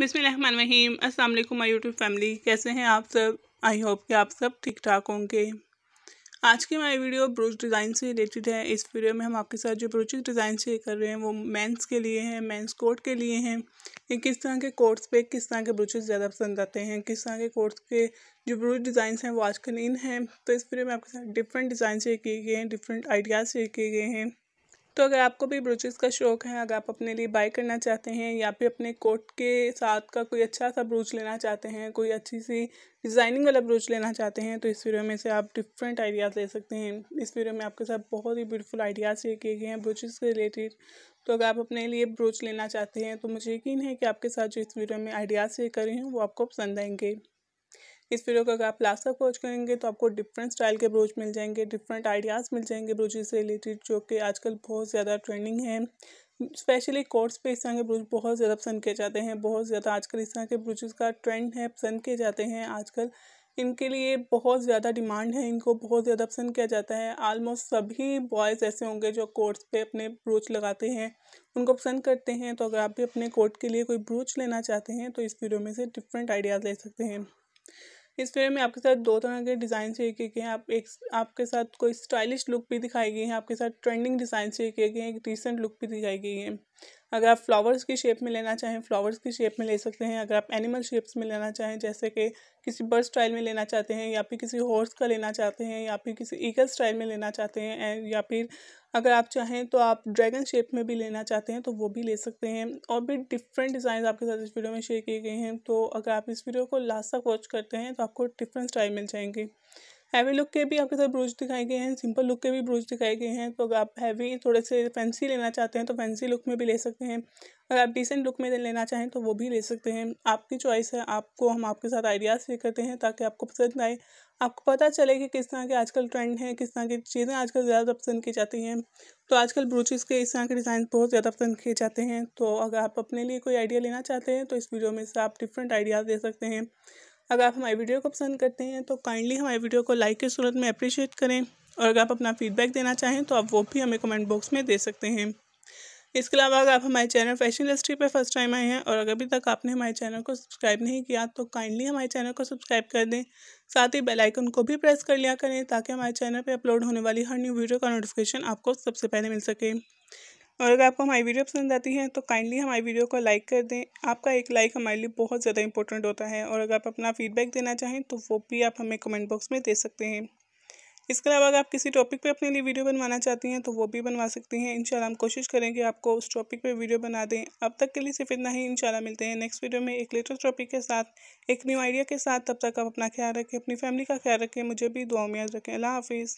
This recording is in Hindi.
बिसमीम अस्सलाम वालेकुम माय यूट्यूब फैमिली कैसे हैं आप सब आई होप कि आप सब ठीक ठाक होंगे आज की हमारी वीडियो ब्रोच डिज़ाइन से रिलेटेड है इस वीडियो में हम आपके साथ जो ब्रोचिंग डिज़ाइन शेयर कर रहे हैं वो मेंस के लिए हैं मेंस कोट के लिए हैं कि किस तरह के कोट्स पे किस तरह के ब्रूचेज ज़्यादा पसंद आते हैं किस तरह के कोट्स पे जो ब्रोच डिज़ाइन हैं वो आजकल इन हैं तो इस वीडियो में आपके साथ डिफरेंट डिज़ाइन शेयर किए गए हैं डिफरेंट आइडियाज़ शेयर किए गए हैं तो अगर आपको भी ब्रोचेस का शौक है अगर आप अपने लिए बाय करना चाहते हैं या फिर अपने कोट के साथ का कोई अच्छा सा ब्रोच लेना चाहते हैं कोई अच्छी सी डिज़ाइनिंग वाला ब्रोच लेना चाहते हैं तो इस वीडियो में से आप डिफरेंट आइडियाज़ ले सकते हैं इस वीडियो में आपके साथ बहुत ही ब्यूटीफुल आइडियाज़ शेयर किए गए हैं ब्रोचेस से रिलेटेड तो अगर आप अपने लिए ब्रोच लेना चाहते हैं तो मुझे यकीन है कि आपके साथ जो इस वीडियो में आइडियाज़ शेयर कर रही हूँ वो आपको पसंद आएंगे इस वीडियो को अगर आप लास्ट तक वॉच करेंगे तो आपको डिफरेंट स्टाइल के ब्रोच मिल जाएंगे डिफरेंट आइडियाज़ मिल जाएंगे ब्रोचेज से रिलेटेड जो कि आजकल बहुत ज़्यादा ट्रेंडिंग है स्पेशली कोर्ट्स पे इस तरह के ब्रोच बहुत ज़्यादा पसंद किए जाते हैं बहुत ज़्यादा आजकल इस तरह के ब्रूजेस का ट्रेंड है पसंद किए जाते हैं आजकल इनके लिए बहुत ज़्यादा डिमांड है इनको बहुत ज़्यादा पसंद किया जाता है आलमोस्ट सभी बॉयज़ ऐसे होंगे जो कोर्ट्स पे अपने ब्रोच लगाते हैं उनको पसंद करते हैं तो अगर आप भी अपने कोर्ट के लिए कोई ब्रोच लेना चाहते हैं तो इस वीडियो में से डिफरेंट आइडियाज़ ले सकते हैं इस फ्रेम में आपके साथ दो तरह के डिज़ाइन शेयर किए गए हैं आप एक आपके साथ कोई स्टाइलिश लुक भी दिखाई गई है आपके साथ ट्रेंडिंग डिज़ाइन शेयर किए गए हैं एक रिसेंट लुक भी दिखाई गई है अगर आप फ्लावर्स की शेप में लेना चाहें फ्लावर्स की शेप में ले सकते हैं अगर आप एनिमल शेप्स में लेना चाहें जैसे कि किसी बर्ड स्टाइल में लेना चाहते हैं या फिर किसी हॉर्स का लेना चाहते हैं या फिर किसी ईगल स्टाइल में लेना चाहते हैं या फिर अगर आप चाहें तो आप ड्रैगन शेप में भी लेना चाहते हैं तो वो भी ले सकते हैं और भी डिफरेंट डिज़ाइन आपके साथ इस वीडियो में शेयर किए गए हैं तो अगर आप इस वीडियो को लास्ट तक वॉच करते हैं तो आपको डिफरेंट स्टाइल मिल जाएंगे हैवी लुक के भी आपके साथ ब्रोच दिखाए गए हैं सिंपल लुक के भी ब्रोच दिखाए गए हैं तो अगर आप हैवी थोड़े से फैंसी लेना चाहते हैं तो फैंसी लुक में भी ले सकते हैं अगर आप डिसेंट लुक में लेना चाहें तो वो भी ले सकते हैं आपकी चॉइस है आपको हम आपके साथ आइडियाज़ शेयर करते हैं ताकि आपको पसंद आए आपको पता चले कि किस तरह के आजकल ट्रेंड हैं किस तरह की चीज़ें आजकल ज़्यादा पसंद की जाती हैं तो आजकल ब्रोचेज़ के इस तरह के डिज़ाइन बहुत ज़्यादा पसंद किए जाते हैं तो अगर आप अपने लिए कोई आइडिया लेना चाहते हैं तो इस वीडियो में से आप डिफरेंट आइडियाज़ दे सकते हैं अगर आप हमारी वीडियो को पसंद करते हैं तो काइंडली हमारी वीडियो को लाइक की सूरत में अप्रिशिएट करें और अगर आप अपना फीडबैक देना चाहें तो आप वो भी हमें कमेंट बॉक्स में दे सकते हैं इसके अलावा अगर आप हमारे चैनल फैशन इंडस्ट्री पर फर्स्ट टाइम आए हैं और अगर अभी तक आपने हमारे चैनल को सब्सक्राइब नहीं किया तो काइंडली हमारे चैनल को सब्सक्राइब कर दें साथ ही बेल आइकन को भी प्रेस कर लिया करें ताकि हमारे चैनल पर अपलोड होने वाली हर न्यू वीडियो का नोटिफिकेशन आपको सबसे पहले मिल सके और अगर आपको हमारी वीडियो पसंद आती है तो काइंडली हमारी वीडियो को लाइक कर दें आपका एक लाइक हमारे लिए बहुत ज़्यादा इंपॉर्टेंट होता है और अगर आप अपना फीडबैक देना चाहें तो वो भी आप हमें कमेंट बॉक्स में दे सकते हैं इसके अलावा अगर आप किसी टॉपिक पे अपने लिए वीडियो बनवाना चाहती हैं तो वो भी बनवा सकती हैं इंशाल्लाह हम कोशिश करेंगे आपको उस टॉपिक पे वीडियो बना दें अब तक के लिए सिर्फ इतना ही इंशाल्लाह मिलते हैं नेक्स्ट वीडियो में एक लेटेस्ट टॉपिक के साथ एक न्यू आइडिया के साथ तब तक आप अपना ख्याल रखें अपनी फैमिली का ख्याल रखें मुझे भी दुआ में याद रखें अल्लाह हाफिज़